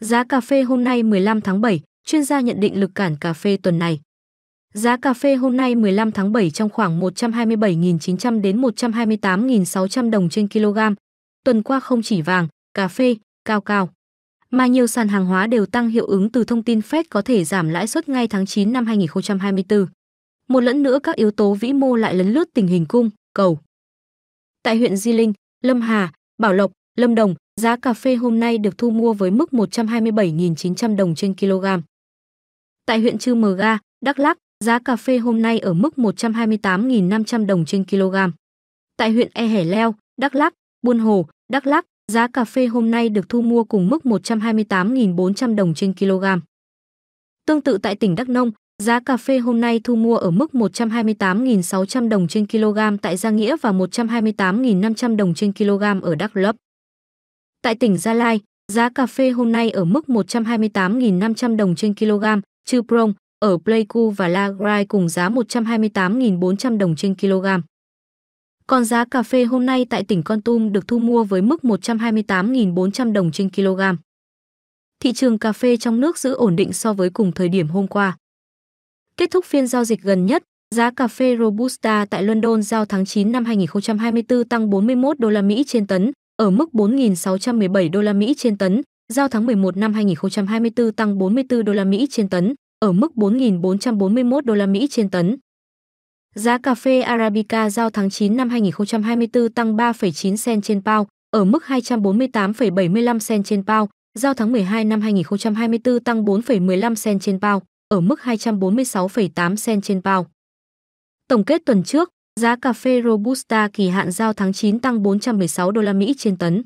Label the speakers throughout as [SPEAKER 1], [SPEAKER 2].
[SPEAKER 1] Giá cà phê hôm nay 15 tháng 7, chuyên gia nhận định lực cản cà phê tuần này. Giá cà phê hôm nay 15 tháng 7 trong khoảng 127.900 đến 128.600 đồng trên kg. Tuần qua không chỉ vàng, cà phê cao cao, mà nhiều sàn hàng hóa đều tăng hiệu ứng từ thông tin Fed có thể giảm lãi suất ngay tháng 9 năm 2024. Một lẫn nữa các yếu tố vĩ mô lại lấn lướt tình hình cung, cầu. Tại huyện Di Linh, Lâm Hà, Bảo Lộc, Lâm Đồng, Giá cà phê hôm nay được thu mua với mức 127.900 đồng trên kg. Tại huyện Chư Mờ Ga, Đắk Lắk, giá cà phê hôm nay ở mức 128.500 đồng trên kg. Tại huyện E Hẻ Leo, Đắk Lắk, Buôn Hồ, Đắk Lắk, giá cà phê hôm nay được thu mua cùng mức 128.400 đồng trên kg. Tương tự tại tỉnh Đắk Nông, giá cà phê hôm nay thu mua ở mức 128.600 đồng trên kg tại Gia Nghĩa và 128.500 đồng trên kg ở Đắk Lấp. Tại tỉnh Gia Lai, giá cà phê hôm nay ở mức 128.500 đồng trên kg, trừ Prong, ở Pleiku và la grai cùng giá 128.400 đồng trên kg. Còn giá cà phê hôm nay tại tỉnh Con Tum được thu mua với mức 128.400 đồng trên kg. Thị trường cà phê trong nước giữ ổn định so với cùng thời điểm hôm qua. Kết thúc phiên giao dịch gần nhất, giá cà phê Robusta tại London giao tháng 9 năm 2024 tăng 41 đô la Mỹ trên tấn, ở mức 4.617 đô la Mỹ trên tấn, giao tháng 11 năm 2024 tăng 44 đô la Mỹ trên tấn, ở mức 4.441 đô la Mỹ trên tấn. Giá cà phê Arabica giao tháng 9 năm 2024 tăng 3,9 cent trên bao ở mức 248,75 cent trên bao, giao tháng 12 năm 2024 tăng 4,15 cent trên bao ở mức 246,8 cent trên bao. Tổng kết tuần trước, Giá cà phê Robusta kỳ hạn giao tháng 9 tăng 416 đô la Mỹ trên tấn.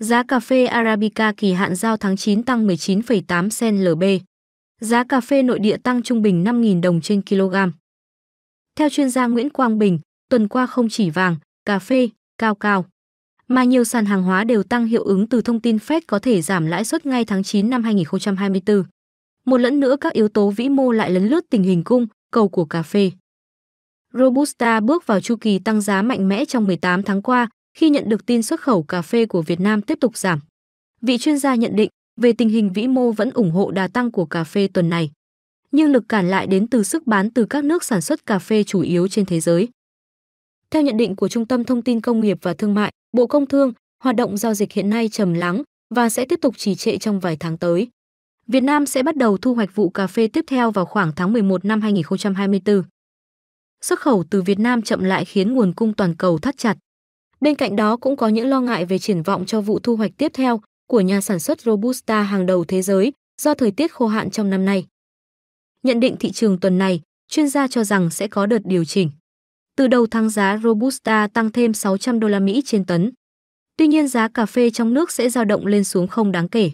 [SPEAKER 1] Giá cà phê Arabica kỳ hạn giao tháng 9 tăng 19,8 sen LB. Giá cà phê nội địa tăng trung bình 5.000 đồng trên kg. Theo chuyên gia Nguyễn Quang Bình, tuần qua không chỉ vàng, cà phê, cao cao, mà nhiều sàn hàng hóa đều tăng hiệu ứng từ thông tin Fed có thể giảm lãi suất ngay tháng 9 năm 2024. Một lẫn nữa các yếu tố vĩ mô lại lấn lướt tình hình cung, cầu của cà phê. Robusta bước vào chu kỳ tăng giá mạnh mẽ trong 18 tháng qua khi nhận được tin xuất khẩu cà phê của Việt Nam tiếp tục giảm. Vị chuyên gia nhận định về tình hình vĩ mô vẫn ủng hộ đà tăng của cà phê tuần này, nhưng lực cản lại đến từ sức bán từ các nước sản xuất cà phê chủ yếu trên thế giới. Theo nhận định của Trung tâm Thông tin Công nghiệp và Thương mại, Bộ Công Thương, hoạt động giao dịch hiện nay trầm lắng và sẽ tiếp tục trì trệ trong vài tháng tới. Việt Nam sẽ bắt đầu thu hoạch vụ cà phê tiếp theo vào khoảng tháng 11 năm 2024 xuất khẩu từ Việt Nam chậm lại khiến nguồn cung toàn cầu thắt chặt. Bên cạnh đó cũng có những lo ngại về triển vọng cho vụ thu hoạch tiếp theo của nhà sản xuất Robusta hàng đầu thế giới do thời tiết khô hạn trong năm nay. Nhận định thị trường tuần này, chuyên gia cho rằng sẽ có đợt điều chỉnh. Từ đầu tháng giá Robusta tăng thêm 600 đô la Mỹ trên tấn. Tuy nhiên giá cà phê trong nước sẽ dao động lên xuống không đáng kể.